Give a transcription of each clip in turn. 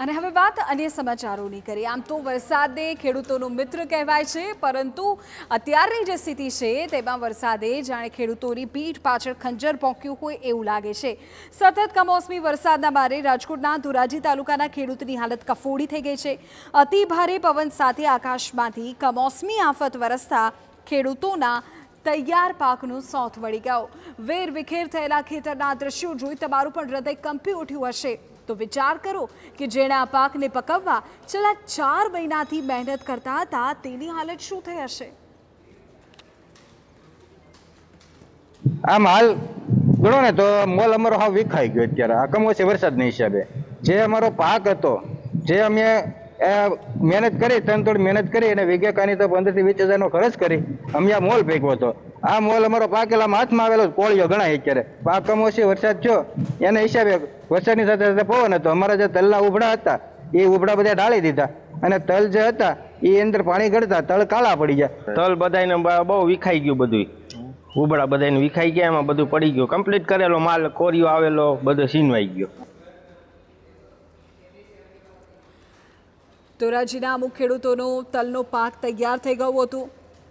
અને હવે વાત અન્ય સમાચારોની કરીએ આમ તો વરસાદે ખેડૂતોનો મિત્ર કહેવાય છે પરંતુ અત્યારની જે સ્થિતિ છે તેમાં વરસાદે જાણે ખેડૂતોની પીઠ પાછળ ખંજર પોંક્યું હોય એવું લાગે છે સતત કમોસમી વરસાદના બારે રાજકોટના ધોરાજી તાલુકાના ખેડૂતની હાલત કફોડી થઈ ગઈ છે અતિ ભારે પવન સાથે આકાશમાંથી કમોસમી આફત વરસતા ખેડૂતોના તૈયાર પાકનું સોથ વળી ગયો વેર વિખેર થયેલા ખેતરના દ્રશ્યો જોઈ તમારું પણ હૃદય કંપી ઉઠ્યું હશે તો વિચાર કરો કે જેણે આ પાકને પકવવા છેલ્લા ચાર મહિનાથી મહેનત કરતા હતા તેની હાલત શું થઈ હશે આ માલ ગણો ને તો મોલ અમારો હા વિખાઈ ગયો અત્યારે આ કમોસી વરસાદના હિસાબે જે અમારો પાક હતો જે અમે મહેનત કરી ત્રણ તોડ મહેનત કરી અને વિગેકાની તો પંદર થી વીસ હજારનો ખર્ચ કરી અમે આ મોલ ફેંક્યો હતો આ મોલ અમારો પાકેલા હાથમાં આવેલો કોળિયો ગણાય અત્યારે પાક કમોસી વરસાદ થયો એના હિસાબે વરસાદની સાથે સાથે પવન હતો અમારા જે તલના ઉભડા હતા એ ઉભડા બધા ઢાળી દીધા અને તલ જે હતા એ અંદર પાણી ગળતા તલ કાળા પડી ગયા તલ બધાને બહુ વિખાઈ ગયું બધું ઉભડા બધાને વિખાઈ ગયા એમાં બધું પડી ગયું કમ્પ્લીટ કરેલો માલ કોરિયો આવેલો બધો સીનવાઈ ગયો ધોરાજીના અમુક ખેડૂતોનો તલનો પાક તૈયાર થઈ ગયો હતો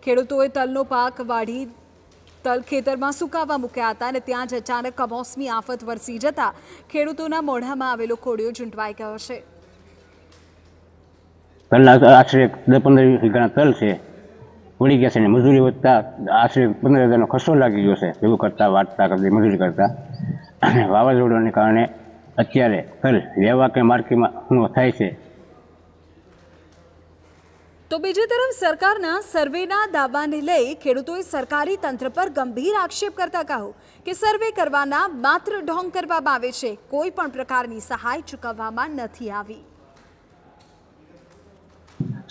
ખેડૂતોએ તલનો પાક વાઢી તલ ખેતરમાં સુકાવા મૂક્યા હતા અને ત્યાં જ અચાનક કમોસમી આફત વરસી જતા ખેડૂતોના મોઢામાં આવેલો કોડિયો ઝૂંટવાઈ ગયો છે આશરે દસ પંદર વીઘાના તલ છે ઉડી ગયા છે ને મજૂરી વધતા આશરે પંદર હજારનો ખસો લાગી ગયો છે એવું કરતા વાંચતા કરતા મજૂરી કરતા અને વાવાઝોડાને કારણે અત્યારે તલ લેવા કે માર્કેટમાં થાય છે તો બીજી તરફ સરકારના સર્વેના દાવાને લઈ ખેડૂતોએ સરકારી તંત્ર પર ગંભીર આક્ષેપ કરતા કહ્યું કે સર્વે કરવાના માત્ર ઢોંગ કરવામાં આવે છે કોઈ પણ પ્રકારની સહાય ચૂકવવામાં નથી આવી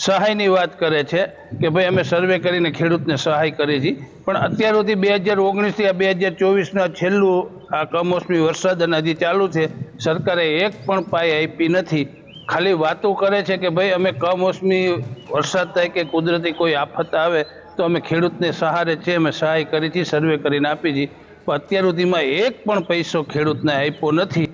સહાયની વાત કરે છે કે ભાઈ અમે સર્વે કરીને ખેડૂતને સહાય કરી છે પણ અત્યાર સુધી બે હજાર ઓગણીસથી આ બે હજાર ચોવીસના છેલ્લું આ કમોસમી વરસાદ અને હજી ચાલુ છે સરકારે એક પણ પાય આપી નથી ખાલી વાતો કરે છે કે ભાઈ અમે કમોસમી વરસાદ થાય કે કુદરતી કોઈ આફત આવે તો અમે ખેડૂતને સહારે છે અમે સહાય કરી છીએ સર્વે કરીને આપી છીએ પણ અત્યાર સુધીમાં એક પણ પૈસો ખેડૂતને આપ્યો નથી